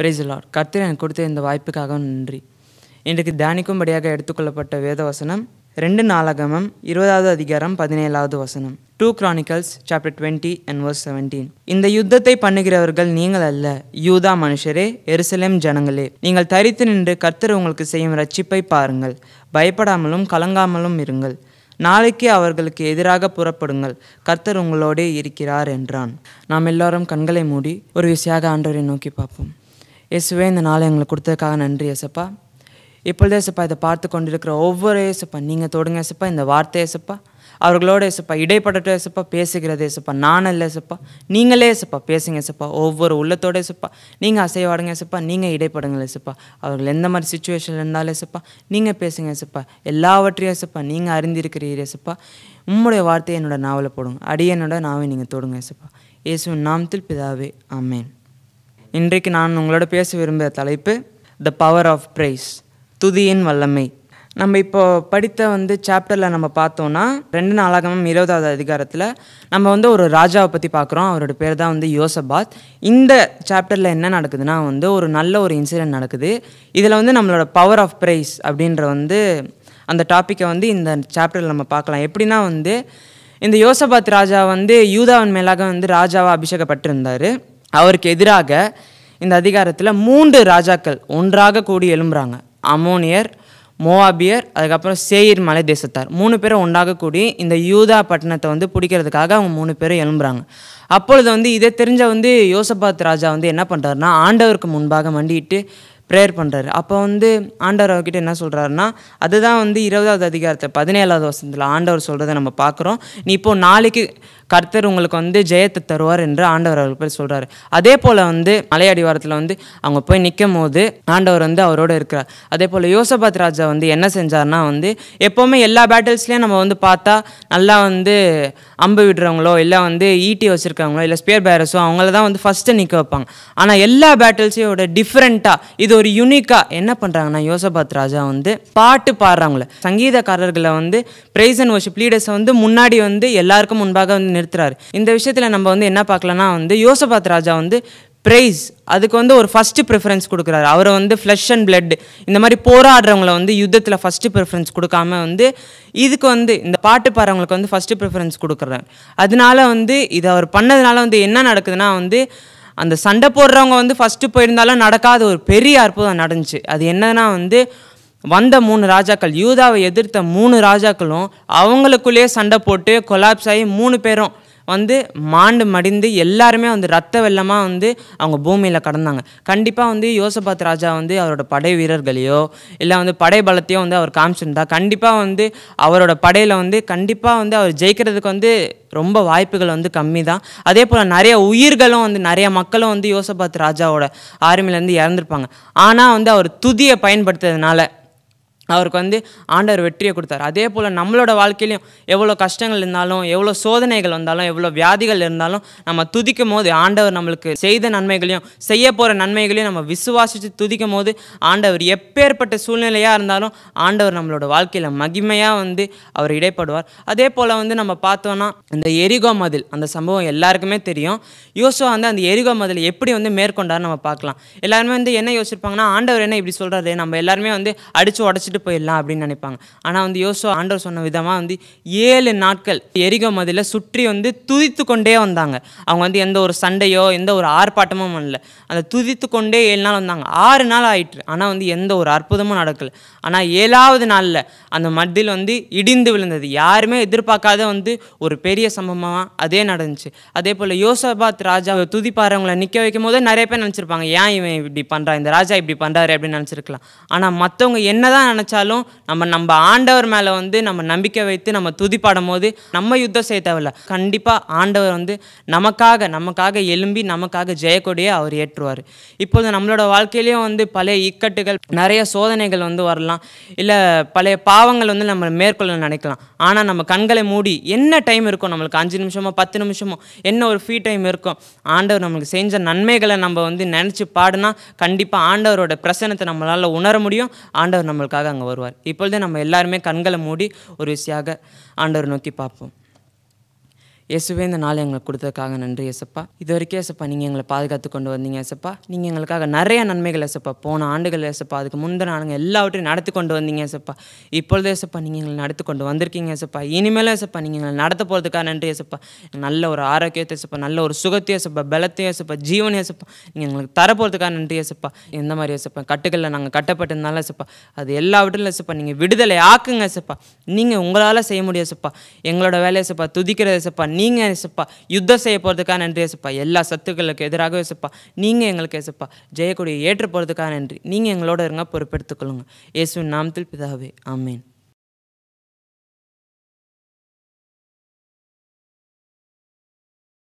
பிரேசிலார் கர்த்தர் எனக்கு கொடுத்த இந்த வாய்ப்புக்காக நன்றி இன்றைக்கு தியானிக்கும்படியாக எடுத்துக்கொள்ளப்பட்ட வேத வசனம் ரெண்டு நாளகமம் இருபதாவது அதிகாரம் பதினேழாவது வசனம் two chronicles chapter twenty and verse seventeen இந்த யுத்தத்தை பண்ணுகிறவர்கள் நீங்கள் அல்ல யூதா மனுஷரே எருசலேம் ஜனங்களே நீங்கள் தரித்து நின்று கர்த்தர் உங்களுக்கு செய்யும் ரட்சிப்பை பாருங்கள் பயப்படாமலும் கலங்காமலும் இருங்கள் நாளைக்கே அவர்களுக்கு எதிராக புறப்படுங்கள் கர்த்தர் உங்களோடே இருக்கிறார் என்றான் நாம் எல்லாரும் கண்களை மூடி ஒரு விசையாக ஆண்டவரை நோக்கி பார்ப்போம் இயேசுவே இந்த நாளை எங்களுக்கு கொடுத்ததுக்காக நன்றி இயேசப்பா இப்பொழுதே இயேசப்பா இதை பார்த்து கொண்டிருக்கிற ஒவ்வொரு இயேசப்பா நீங்கள் தொடுங்க இயேசப்பா இந்த வார்த்தை இயேசப்பா அவர்களோட இயேசப்பா இடைப்பட்டு இயேசப்பா பேசுகிறது இயேசப்பா நான் இல்லை இயேசப்பா நீங்களே இயேசப்பா பேசுங்க இயேசப்பா ஒவ்வொரு உள்ளத்தோட இயேசப்பா நீங்கள் அசைவாடுங்க இயேசப்பா நீங்கள் இடைப்படுங்க இயேசப்பா அவர்கள் எந்த மாதிரி சுச்சுவேஷனில் இருந்தாலும் இயேசப்பா நீங்கள் பேசுங்க இயேசப்பா எல்லாவற்றையும் இயேசப்பா நீங்கள் அறிந்திருக்கிறீர் இயேசப்பா உம்முடைய வார்த்தையை என்னோடய நாவலை போடுங்க அடியனோட நாவை நீங்கள் தொடுங்க இயேசப்பா இயேசுவின் நாமத்தில் பிதாவே ஆமேன் இன்றைக்கு நான் உங்களோட பேச விரும்புகிற தலைப்பு த பவர் ஆஃப் ப்ரைஸ் துதியின் வல்லமை நம்ம இப்போ படித்த வந்து சாப்டரில் நம்ம பார்த்தோன்னா ரெண்டு நாளாகவும் இருபதாவது அதிகாரத்தில் நம்ம வந்து ஒரு ராஜாவை பற்றி பார்க்குறோம் அவரோட பேர் தான் வந்து யோசபாத் இந்த சாப்டரில் என்ன நடக்குதுன்னா வந்து ஒரு நல்ல ஒரு இன்சிடென்ட் நடக்குது இதில் வந்து நம்மளோட பவர் ஆஃப் ப்ரைஸ் அப்படின்ற வந்து அந்த டாப்பிக்கை வந்து இந்த சாப்டரில் நம்ம பார்க்கலாம் எப்படின்னா வந்து இந்த யோசபாத் ராஜா வந்து யூதாவின் மேலாக வந்து ராஜாவாக அபிஷேகப்பட்டிருந்தார் அவருக்கு எதிராக இந்த அதிகாரத்தில் மூன்று ராஜாக்கள் ஒன்றாக கூடி எழும்புறாங்க அமோனியர் மோவாபியர் அதுக்கப்புறம் சேயிர் மலை தேசத்தார் மூணு பேரும் ஒன்றாக கூடி இந்த யூதா பட்டணத்தை வந்து பிடிக்கிறதுக்காக அவங்க மூணு பேரும் எழும்புறாங்க அப்பொழுது வந்து இதை தெரிஞ்ச வந்து யோசபாத் ராஜா வந்து என்ன பண்ணுறாருனா ஆண்டவருக்கு முன்பாக மண்டிட்டு ப்ரேயர் பண்ணுறாரு அப்போ வந்து ஆண்டவர் அவர்கிட்ட என்ன சொல்கிறாருன்னா அதுதான் வந்து இருபதாவது அதிகாரத்தை பதினேழாவது வருஷத்தில் ஆண்டவர் சொல்கிறத நம்ம பார்க்குறோம் நீ இப்போது நாளைக்கு கர்த்தர் உங்களுக்கு வந்து ஜெயத்தை தருவார் என்று ஆண்டவர் அவர்கள் பேர் சொல்கிறாரு அதே போல் வந்து மலையடிவாரத்தில் வந்து அவங்க போய் நிற்கும் போது ஆண்டவர் வந்து அவரோட இருக்கிறார் அதே போல் யோசபாத் ராஜா வந்து என்ன செஞ்சார்னா வந்து எப்போவுமே எல்லா பேட்டில்ஸ்லேயும் நம்ம வந்து பார்த்தா நல்லா வந்து அம்பு விடுறவங்களோ இல்லை வந்து ஈட்டி e வச்சுருக்காங்களோ இல்லை ஸ்பேர் பேரஸோ அவங்கள தான் வந்து ஃபஸ்ட்டு நிற்க வைப்பாங்க ஆனால் எல்லா பேட்டில்ஸையோட டிஃப்ரெண்ட்டாக இது ஒரு யூனிக்காக என்ன பண்ணுறாங்கன்னா யோசபாத் ராஜா வந்து பாட்டு பாடுறாங்களே சங்கீதக்காரர்களை வந்து பிரைஸ் அண்ட் ஒர்ஷிப் லீடர்ஸை வந்து முன்னாடி வந்து எல்லாருக்கும் முன்பாக வந்து நிறுத்துறாரு இந்த விஷயத்தில் நம்ம வந்து என்ன பார்க்கலன்னா வந்து யோசபாத் ராஜா வந்து ப்ரைஸ் அதுக்கு வந்து ஒரு ஃபஸ்ட்டு ப்ரிஃபரன்ஸ் கொடுக்குறாரு அவரை வந்து ஃப்ளஷ் அண்ட் பிளட் இந்த மாதிரி போராடுறவங்கள வந்து யுத்தத்தில் ஃபஸ்ட்டு ப்ரிஃபரன்ஸ் கொடுக்காம வந்து இதுக்கு வந்து இந்த பாட்டு பாடுறவங்களுக்கு வந்து ஃபஸ்ட்டு ப்ரிஃபரன்ஸ் கொடுக்குறாரு அதனால வந்து இதை அவர் பண்ணதுனால வந்து என்ன நடக்குதுன்னா வந்து அந்த சண்டை போடுறவங்க வந்து ஃபஸ்ட்டு போயிருந்தாலும் நடக்காத ஒரு பெரிய அற்புதம் நடந்துச்சு அது என்னன்னா வந்து வந்த மூணு ராஜாக்கள் யூதாவை எதிர்த்த மூணு ராஜாக்களும் அவங்களுக்குள்ளேயே சண்டை போட்டு கொலாப்ஸ் ஆகி மூணு பேரும் வந்து மாண்டு மடிந்து எல்லாருமே வந்து ரத்த வெள்ளமாக வந்து அவங்க பூமியில் கடந்தாங்க கண்டிப்பாக வந்து யோசபாத் ராஜா வந்து அவரோட படை வீரர்களையோ இல்லை வந்து படை பலத்தையோ வந்து அவர் காமிச்சிருந்தா கண்டிப்பாக வந்து அவரோட படையில் வந்து கண்டிப்பாக வந்து அவர் ஜெயிக்கிறதுக்கு வந்து ரொம்ப வாய்ப்புகள் வந்து கம்மி தான் அதே போல் நிறைய உயிர்களும் வந்து நிறைய மக்களும் வந்து யோசபாத் ராஜாவோட ஆர்மிலேருந்து இறந்துருப்பாங்க ஆனால் வந்து அவர் துதியை பயன்படுத்துறதுனால அவருக்கு வந்து ஆண்டவர் வெற்றியை கொடுத்தார் அதே போல் நம்மளோட வாழ்க்கையிலையும் எவ்வளோ கஷ்டங்கள் இருந்தாலும் எவ்வளோ சோதனைகள் வந்தாலும் எவ்வளோ வியாதிகள் இருந்தாலும் நம்ம துதிக்கும் போது ஆண்டவர் நம்மளுக்கு செய்த நன்மைகளையும் செய்ய போகிற நன்மைகளையும் நம்ம விசுவாசித்து துதிக்கும் போது ஆண்டவர் எப்பேற்பட்ட சூழ்நிலையாக இருந்தாலும் ஆண்டவர் நம்மளோட வாழ்க்கையில் மகிமையாக வந்து அவர் இடைப்படுவார் அதே போல் வந்து நம்ம பார்த்தோன்னா இந்த எரிகோ மதில் அந்த சம்பவம் எல்லாருக்குமே தெரியும் யோசுவா வந்து அந்த எரிகோ மதில் எப்படி வந்து மேற்கொண்டார் நம்ம பார்க்கலாம் எல்லாருமே வந்து என்ன யோசிச்சிருப்பாங்கன்னா ஆண்டவர் என்ன இப்படி சொல்கிறது நம்ம எல்லாருமே வந்து அடித்து உடச்சிட்டு அழைச்சிட்டு போயிடலாம் அப்படின்னு நினைப்பாங்க ஆனால் வந்து யோசோ ஆண்டவர் சொன்ன விதமாக வந்து ஏழு நாட்கள் எரிகோ மதியில் சுற்றி வந்து துதித்து கொண்டே வந்தாங்க அவங்க வந்து எந்த ஒரு சண்டையோ எந்த ஒரு ஆர்ப்பாட்டமோ பண்ணல அந்த துதித்து கொண்டே ஏழு நாள் வந்தாங்க ஆறு நாள் ஆயிட்டு ஆனால் வந்து எந்த ஒரு அற்புதமும் நடக்கல ஆனால் ஏழாவது நாளில் அந்த மத்தியில் வந்து இடிந்து விழுந்தது யாருமே எதிர்பார்க்காத வந்து ஒரு பெரிய சம்பவமாக அதே நடந்துச்சு அதே போல் யோசபாத் ராஜா துதிப்பாரவங்களை நிற்க வைக்கும் போது நிறைய பேர் நினச்சிருப்பாங்க ஏன் இவன் இப்படி பண்ணுறான் இந்த ராஜா இப்படி பண்ணுறாரு அப்படின்னு நினச்சிருக்கலாம் ஆனால் மற்றவங்க என்ன தான் ஆரம்பித்தாலும் நம்ம நம்ம ஆண்டவர் மேலே வந்து நம்ம நம்பிக்கை வைத்து நம்ம துதிப்பாடும் போது நம்ம யுத்தம் செய்ய தேவையில்ல கண்டிப்பாக ஆண்டவர் வந்து நமக்காக நமக்காக எழும்பி நமக்காக ஜெயக்கொடியை அவர் ஏற்றுவார் இப்போது நம்மளோட வாழ்க்கையிலையும் வந்து பழைய இக்கட்டுகள் நிறைய சோதனைகள் வந்து வரலாம் இல்லை பழைய பாவங்கள் வந்து நம்ம மேற்கொள்ள நினைக்கலாம் ஆனால் நம்ம கண்களை மூடி என்ன டைம் இருக்கும் நம்மளுக்கு அஞ்சு நிமிஷமோ பத்து நிமிஷமோ என்ன ஒரு ஃப்ரீ டைம் இருக்கும் ஆண்டவர் நம்மளுக்கு செஞ்ச நன்மைகளை நம்ம வந்து நினச்சி பாடினா கண்டிப்பாக ஆண்டவரோட பிரசனத்தை நம்மளால் உணர முடியும் ஆண்டவர் நம்மளுக்காக அங்கே வருவார் இப்பொழுது நம்ம எல்லாருமே கண்களை மூடி ஒரு விஷயாக ஆண்டவர் நோக்கி பார்ப்போம் இயேசுவே இந்த நாள் எங்களுக்கு கொடுத்ததுக்காக நன்றி இயேசப்பா இது வரைக்கும் இயேசப்பா நீங்கள் எங்களை பாதுகாத்து கொண்டு வந்தீங்க இயேசப்பா நீங்கள் எங்களுக்காக நிறைய நன்மைகள் இயேசப்பா போன ஆண்டுகள் இயேசப்பா அதுக்கு முந்தின ஆளுங்க எல்லாவற்றையும் நடத்தி கொண்டு வந்தீங்க இயேசப்பா இப்பொழுது இயேசப்பா நீங்கள் எங்களை நடத்தி கொண்டு வந்திருக்கீங்க இயேசப்பா இனிமேல் இயேசப்பா நீங்கள் எங்களை நடத்த போகிறதுக்காக நன்றி இயேசப்பா நல்ல ஒரு ஆரோக்கியத்தை இயேசப்பா நல்ல ஒரு சுகத்தையும் இயேசப்பா பலத்தையும் இயேசப்பா ஜீவன் இயேசப்பா நீங்கள் எங்களுக்கு தர போகிறதுக்காக நன்றி இயேசப்பா எந்த மாதிரி இயேசப்பா கட்டுக்களில் நாங்கள் கட்டப்பட்டிருந்தாலும் இயேசப்பா அது எல்லாவற்றிலும் இயேசப்பா நீங்கள் விடுதலை ஆக்குங்க இயேசப்பா நீங்கள் உங்களால் செய்ய முடியும் இயேசப்பா எங்களோட வேலை இயேசப்பா துதிக்கிற இயேசப்பா நீங்கள் இயேசுப்பா யுத்தம் செய்ய போகிறதுக்காக நன்றி இயேசுப்பா எல்லா சத்துக்களுக்கு எதிராக இயேசுப்பா நீங்கள் எங்களுக்கு இயேசுப்பா ஜெயக்கூடிய ஏற்று போகிறதுக்காக நன்றி நீங்கள் எங்களோட இருங்க பொறுப்பெடுத்துக்கொள்ளுங்க இயேசு நாமத்தில் பிதாவே ஆமேன்